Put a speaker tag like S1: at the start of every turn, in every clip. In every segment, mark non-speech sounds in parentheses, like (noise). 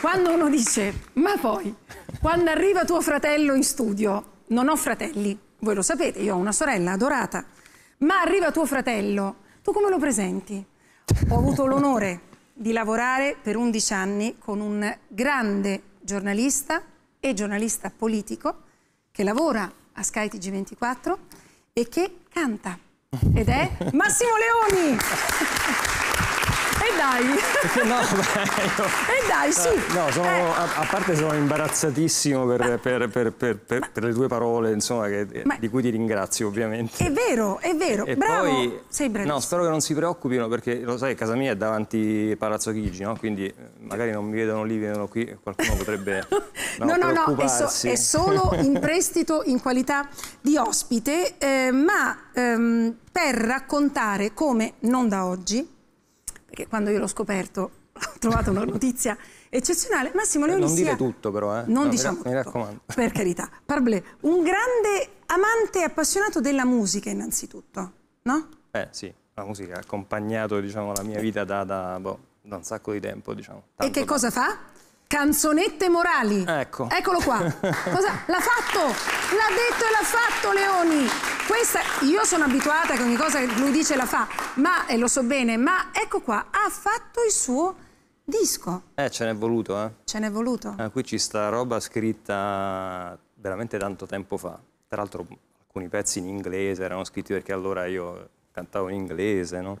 S1: quando uno dice, ma poi, quando arriva tuo fratello in studio, non ho fratelli, voi lo sapete, io ho una sorella adorata, ma arriva tuo fratello, tu come lo presenti? Ho avuto l'onore di lavorare per 11 anni con un grande giornalista e giornalista politico che lavora a Sky TG24 e che canta ed è Massimo Leoni. E dai! (laughs) no, dai, E dai, su! Eh,
S2: no, sono, eh. a, a, parte sono imbarazzatissimo per, per, per, per le tue parole, insomma, che, eh, Ma... di cui ti ringrazio, ovviamente.
S1: È vero, è vero, e bravo! Poi, Sei bravissimo. No,
S2: spero che non si preoccupino, perché lo sai, casa mia è davanti Palazzo Chigi, no? Quindi eh, magari non mi vedono lì, vedono qui, qualcuno potrebbe (laughs) No, no, no, no è, so, è, solo in (laughs)
S1: prestito in qualità di ospite, eh, ma ehm, per raccontare come, non da oggi, perché quando io l'ho scoperto (laughs) ho trovato una notizia eccezionale. Massimo Leoni eh, Non dire tutto
S2: però, eh. Non no, diciamo mi, tutto, mi raccomando.
S1: Per carità. Parble, un grande amante e appassionato della musica innanzitutto, no?
S2: Eh sì, la musica ha accompagnato diciamo, la mia vita da, da, boh, da, un sacco di tempo. Diciamo,
S1: e che cosa fa? Canzonette morali. Ecco. Eccolo qua. (laughs) l'ha fatto? L'ha detto e l'ha fatto Leoni. Questa, io sono abituata che ogni cosa che lui dice la fa, ma, e lo so bene, ma ecco qua, ha fatto il suo disco. Eh,
S2: ce n'è voluto, eh.
S1: Ce n'è voluto. Eh,
S2: qui ci sta roba scritta veramente tanto tempo fa. Tra l'altro alcuni pezzi in inglese erano scritti perché allora io cantavo in inglese, no?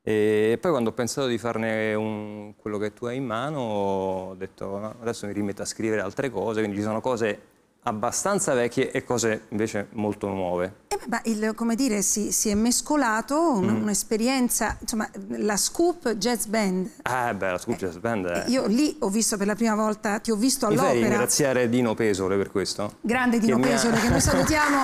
S2: E poi quando ho pensato di farne un, quello che tu hai in mano, ho detto no, adesso mi rimetto a scrivere altre cose, quindi ci sono cose abbastanza vecchie e cose invece molto nuove.
S1: Eh beh, il, come dire, si, si è mescolato mm. un'esperienza, mm. un insomma, la Scoop Jazz Band.
S2: Eh beh, la Scoop eh, Jazz Band. È... Eh,
S1: io lì ho visto per la prima volta, ti ho visto all'opera. Mi
S2: ringraziare Dino Pesole per questo?
S1: Grande Dino che Pesole, ha... che noi salutiamo.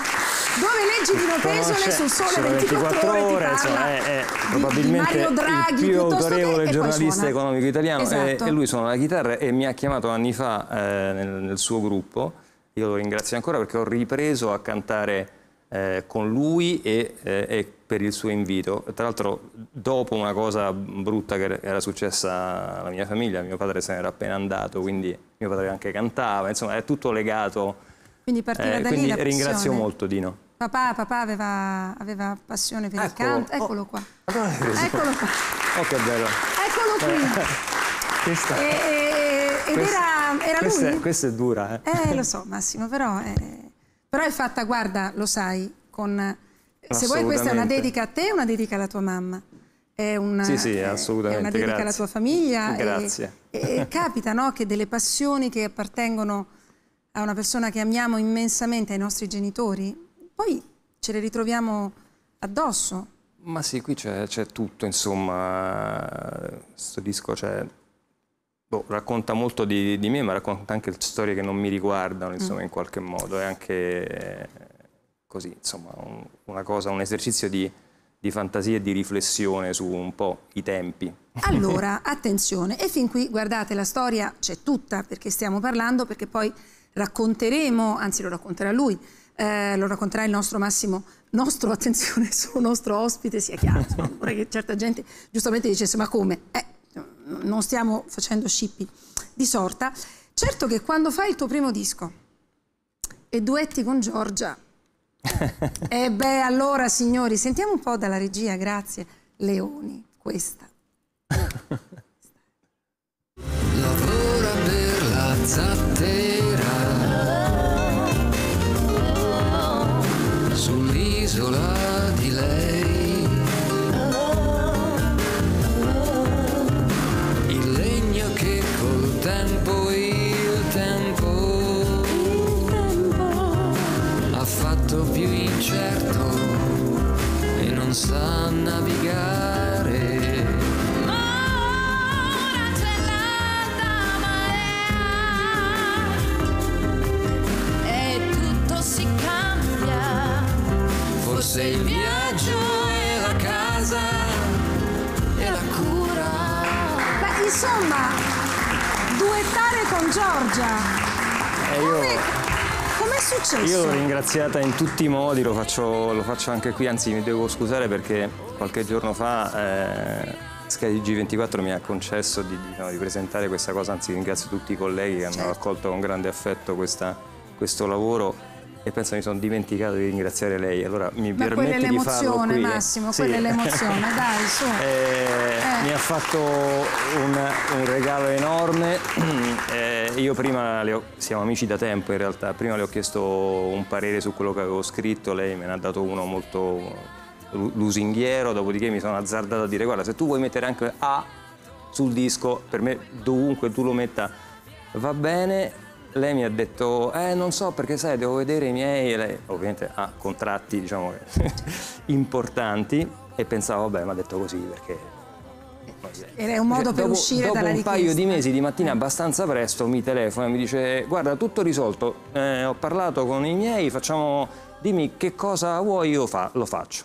S1: Dove leggi Dino Pesole sul Sole 24, 24 Ore, ore insomma, è,
S2: è di, probabilmente di Draghi, il più autorevole che... giornalista economico italiano esatto. e, e, lui suona la chitarra e mi ha chiamato anni fa eh, nel, nel suo gruppo io lo ringrazio ancora perché ho ripreso a cantare eh, con lui e, eh, e, per il suo invito. Tra l'altro dopo una cosa brutta che era successa alla mia famiglia, mio padre se n'era appena andato, quindi mio padre anche cantava, insomma è tutto legato.
S1: Quindi partiva eh, da quindi lì ringrazio passione. molto Dino. Papà, papà aveva, aveva passione per Eccolo. il canto, eccolo oh. qua.
S2: Eccolo qua. Oh che bello.
S1: Eccolo qui.
S2: Questa. Eh, eh, eh, e, e, ed Questa. era era, questa, lui? È, questa è dura. Eh. eh lo
S1: so Massimo, però è, eh, però è fatta, guarda, lo sai, con... Se vuoi questa è una dedica a te e una dedica alla tua mamma. È una, sì, sì,
S2: assolutamente. È una dedica grazie. alla tua
S1: famiglia. Grazie. E, e (laughs) capita no, che delle passioni che appartengono a una persona che amiamo immensamente, ai nostri genitori, poi ce le ritroviamo addosso.
S2: Ma sì, qui c'è tutto, insomma, questo disco c'è cioè, boh, racconta molto di, di, me, ma racconta anche storie che non mi riguardano, insomma, mm. in qualche modo. È anche eh, così, insomma, un, una cosa, un esercizio di, di fantasia e di riflessione su un po' i tempi.
S1: Allora, (laughs) attenzione, e fin qui guardate la storia c'è tutta perché stiamo parlando, perché poi racconteremo, anzi lo racconterà lui, eh, lo racconterà il nostro Massimo, nostro, (laughs) attenzione, suo nostro ospite, sia chiaro, vorrei che certa gente giustamente dicesse ma come? Eh, non stiamo facendo scippi di sorta. Certo che quando fai il tuo primo disco e duetti con Giorgia, (laughs) e eh beh allora signori, sentiamo un po' dalla regia, grazie, Leoni, questa. (laughs) Lavora per la zattera. Giorgia. Eh, io... Com'è successo? Io l'ho
S2: ringraziata in tutti i modi, lo faccio, lo faccio, anche qui, anzi mi devo scusare perché qualche giorno fa eh, Sky G24 mi ha concesso di, di, no, di, presentare questa cosa, anzi ringrazio tutti i colleghi che hanno certo. accolto con grande affetto questa, questo lavoro e penso mi sono dimenticato di ringraziare lei allora mi Ma permette di farlo qui Massimo, quella è l'emozione Massimo, quella è l'emozione, (laughs) dai su eh, fatto un, un regalo enorme, (clears throat) eh, io prima, ho, siamo amici da tempo in realtà, prima le ho chiesto un parere su quello che avevo scritto, lei me ne ha dato uno molto lusinghiero, dopodiché mi sono azzardato a dire guarda se tu vuoi mettere anche A sul disco, per me dovunque tu lo metta va bene, lei mi ha detto eh non so perché sai devo vedere i miei, lei ovviamente ha contratti diciamo (laughs) importanti e pensavo vabbè mi ha detto così perché
S1: era un modo per dopo, uscire dopo dalla richiesta. Dopo un paio di
S2: mesi di mattina abbastanza presto mi telefona e mi dice guarda tutto risolto, eh, ho parlato con i miei, facciamo, dimmi che cosa vuoi io fa, lo faccio.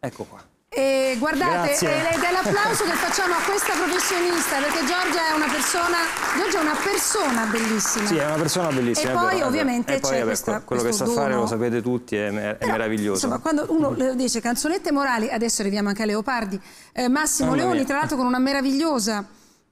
S2: Ecco qua.
S1: E guardate, ed è l'applauso che facciamo a questa professionista, perché Giorgia è una persona, Giorgia è una persona bellissima. Sì, è una
S2: persona bellissima. E poi vero, ovviamente c'è questa quello che sa dono. fare lo sapete tutti, è, è Però, meraviglioso. Insomma,
S1: quando uno dice canzonette morali, adesso arriviamo anche a Leopardi, eh, Massimo Mamma Leoni, mia. tra l'altro con una meravigliosa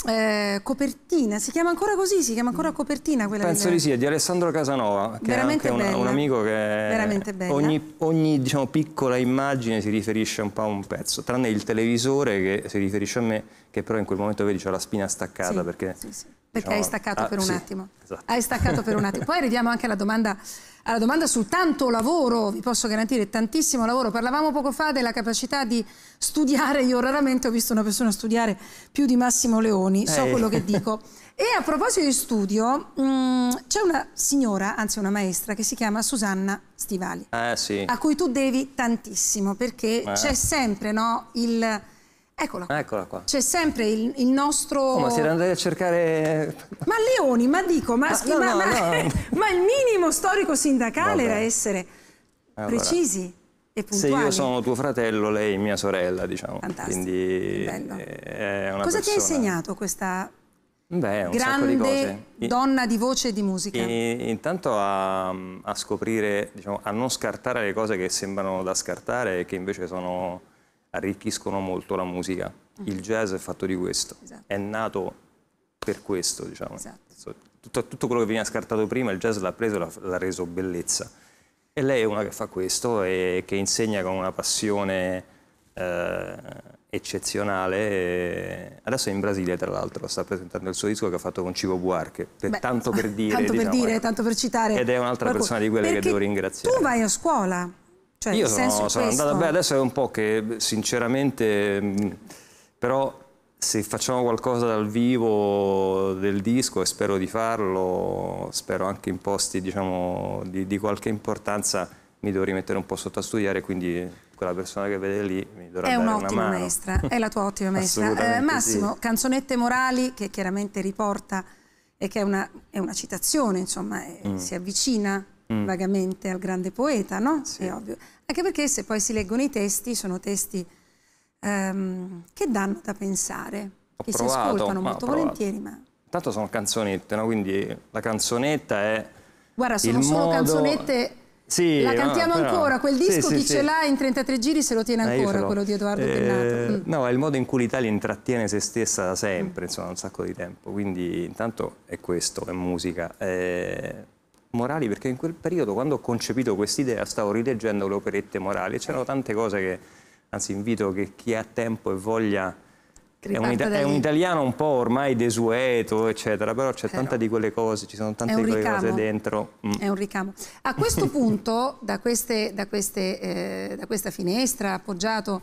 S1: eh, copertina, si chiama ancora così? Si chiama ancora mm. copertina quella Penso di sì,
S2: è di Alessandro Casanova, che Veramente è anche un, un, amico che ogni, ogni diciamo, piccola immagine si riferisce un po' a un pezzo, tranne il televisore che si riferisce a me, che però in quel momento vedi c'è la spina staccata sì, perché sì, sì.
S1: Perché diciamo, hai staccato ah, per un sì, attimo. Esatto. Hai staccato per un attimo. (laughs) Poi arriviamo anche alla domanda, alla domanda sul tanto lavoro, vi posso garantire tantissimo lavoro. Parlavamo poco fa della capacità di studiare, io raramente ho visto una persona studiare più di Massimo Leoni, so Ehi. quello che (laughs) dico. E a proposito di studio, mm, c'è una signora, anzi una maestra, che si chiama Susanna Stivali,
S2: eh, sì. a
S1: cui tu devi tantissimo, perché eh. c'è sempre no, il Eccola
S2: Eccola qua. C'è
S1: sempre il, il nostro... Oh, ma si era
S2: andati a cercare...
S1: Ma Leoni, ma dico, ma, ah, ma, no, ma, no, no. (laughs) ma il minimo storico sindacale Vabbè. era essere
S2: allora, precisi
S1: e puntuali. Se io sono
S2: tuo fratello, lei è mia sorella, diciamo. Fantastico, Quindi bello. Eh, è una Cosa persona... ti ha
S1: insegnato questa
S2: Beh, grande di
S1: donna di voce e di musica.
S2: E, intanto a, a scoprire, diciamo, a non scartare le cose che sembrano da scartare e che invece sono arricchiscono molto la musica. Mm. Il jazz è fatto di questo, esatto. è nato per questo, diciamo. Esatto. Tutto, tutto, quello che veniva scartato prima, il jazz l'ha preso e l'ha reso bellezza. E lei è una che fa questo e che insegna con una passione eh, eccezionale. Adesso è in Brasile, tra l'altro, sta presentando il suo disco che ha fatto con Cibo Buarque. Per, Beh, tanto per (laughs) dire, tanto, diciamo, dire eh,
S1: tanto per citare. Ed è un'altra persona di quelle che devo ringraziare. Tu vai a scuola. Cioè, Io sono, sono andato bene,
S2: adesso è un po' che sinceramente, mm, però se facciamo qualcosa dal vivo del disco e spero di farlo, spero anche in posti diciamo, di, di qualche importanza, mi devo rimettere un po' sotto a studiare, quindi quella persona che vede lì mi dovrà è dare una mano. un'ottima maestra, è la tua
S1: ottima (laughs) maestra. Eh, Massimo, sì. Canzonette Morali, che chiaramente riporta e che è una, è una citazione, insomma, mm. si avvicina mm. vagamente al grande poeta, no? Sì. È ovvio. Anche perché se poi si leggono i testi, sono testi um, che danno da pensare, ho che provato, si ascoltano molto volentieri, ma...
S2: Tanto sono canzonette, no? Quindi la canzonetta è...
S1: Guarda, sono solo modo... canzonette...
S2: Sì, la cantiamo no, ancora, quel disco sì, chi sì, ce l'ha
S1: in 33 giri se lo tiene eh, ancora, lo... quello di Edoardo eh, Pennato. Mm.
S2: No, è il modo in cui l'Italia intrattiene se stessa da sempre, mm. insomma, un sacco di tempo. Quindi intanto è questo, è musica. È morali perché in quel periodo quando ho concepito quest'idea stavo rileggendo le operette morali e c'erano tante cose che, anzi invito che chi ha tempo e voglia
S1: è un, è un,
S2: italiano un po' ormai desueto, eccetera, però c'è tanta di quelle cose, ci sono tante di quelle ricamo. cose dentro. Mm.
S1: È un ricamo. A questo punto, da, queste, da, queste, eh, da, questa finestra appoggiato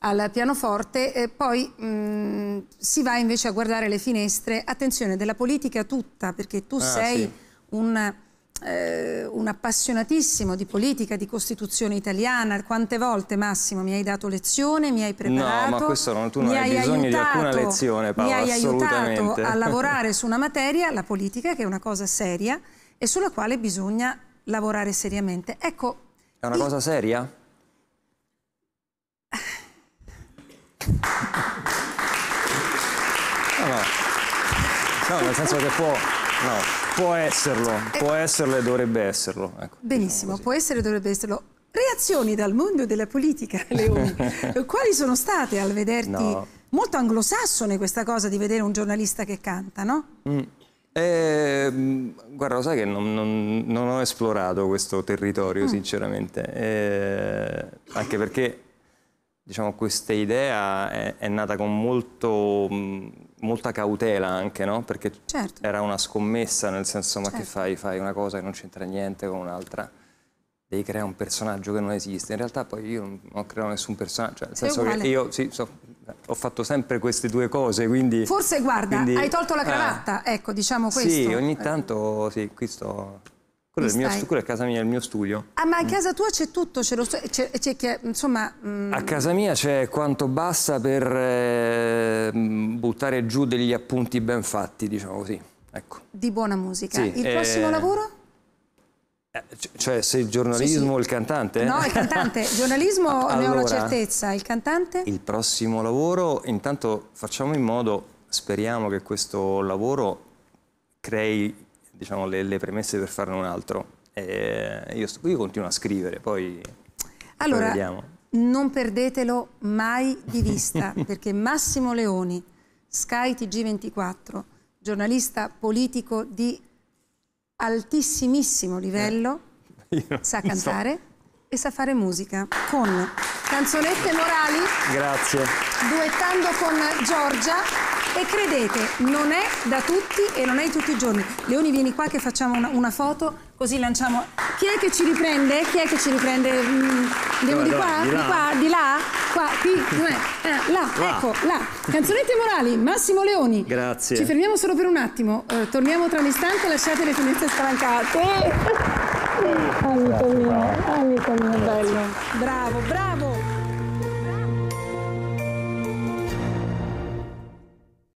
S1: al pianoforte, eh, poi mh, mm, si va invece a guardare le finestre, attenzione, della politica tutta, perché tu ah, sei sì. un eh, un appassionatissimo di politica, di Costituzione italiana. Quante volte, Massimo, mi hai dato lezione, mi hai preparato. No, ma questo non, tu non hai, hai bisogno aiutato, di alcuna lezione, Paola, Mi hai aiutato a lavorare (laughs) su una materia, la politica, che è una cosa seria e sulla quale bisogna lavorare seriamente. Ecco,
S2: è una cosa seria? (laughs) no, no. no, nel senso che può No, può esserlo, può ecco. esserlo e dovrebbe esserlo. Ecco,
S1: diciamo Benissimo, diciamo può essere e dovrebbe esserlo. Reazioni dal mondo della politica, (laughs) Leoni, (laughs) quali sono state al vederti? No. Molto anglosassone questa cosa di vedere un giornalista che canta, no? Mm.
S2: Eh, guarda, lo sai che non, non, non ho esplorato questo territorio, mm. sinceramente, eh, anche perché diciamo, questa idea è, è nata con molto, mm, molta cautela anche, no? Perché certo. era una scommessa, nel senso, ma certo. che fai? Fai una cosa che non c'entra niente con un'altra. Devi creare un personaggio che non esiste. In realtà poi io non creo nessun personaggio, cioè, nel senso che io sì, so, ho fatto sempre queste due cose, quindi... Forse, guarda, quindi, hai tolto la eh. cravatta,
S1: ah, ecco, diciamo questo. Sì, ogni
S2: tanto, sì, qui sto... Quello è, mio, quello è, casa mia, è il mio studio.
S1: Ah, ma a casa tua c'è tutto, c'è lo c'è, che, insomma... Mm... A casa
S2: mia c'è quanto basta per eh, buttare giù degli appunti ben fatti, diciamo così.
S1: Ecco. Di buona musica. Sì, il eh... prossimo lavoro? Eh,
S2: cioè, se il giornalismo o sì, sì. il cantante? Eh? No, il cantante.
S1: Il (laughs) giornalismo allora, ne ho la certezza. Il cantante?
S2: Il prossimo lavoro, intanto facciamo in modo, speriamo che questo lavoro crei diciamo, le, le, premesse per farne un altro. E eh, io, io continuo a scrivere, poi,
S1: allora, poi vediamo. Non perdetelo mai di vista, (laughs) perché Massimo Leoni, Sky TG24, giornalista politico di altissimissimo livello, eh, sa cantare so. e sa fare musica con canzonette morali, Grazie. duettando con Giorgia e credete, non è da tutti e non è tutti i giorni. Leoni, vieni qua che facciamo una, una foto, così lanciamo. Chi è che ci riprende? Chi è che ci riprende? Mm, andiamo no, di, no, qua? di là. qua? Di là? Qua? Qui? (laughs) Dov'è? Eh, là, là, ecco, là. Canzonette morali, Massimo Leoni. Grazie. Ci fermiamo solo per un attimo. Eh, torniamo tra un istante, lasciate le finestre spalancate. Amico mio, amico mio bello. Bravo, bravo.